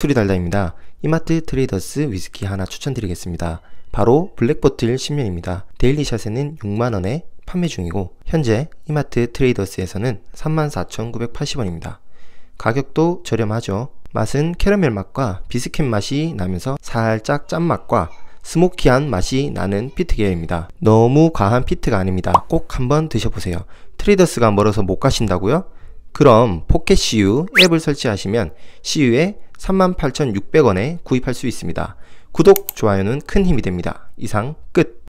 투리달다입니다. 이마트 트레이더스 위스키 하나 추천드리겠습니다. 바로 블랙보틀 10년입니다. 데일리샷에는 6만원에 판매 중이고 현재 이마트 트레이더스에서는 34,980원입니다. 가격도 저렴하죠. 맛은 캐러멜 맛과 비스킷 맛이 나면서 살짝 짠맛과 스모키한 맛이 나는 피트계열입니다. 너무 과한 피트가 아닙니다. 꼭 한번 드셔보세요. 트레이더스가 멀어서 못 가신다고요? 그럼 포켓CU 앱을 설치하시면 CU에 38,600원에 구입할 수 있습니다. 구독, 좋아요는 큰 힘이 됩니다. 이상 끝!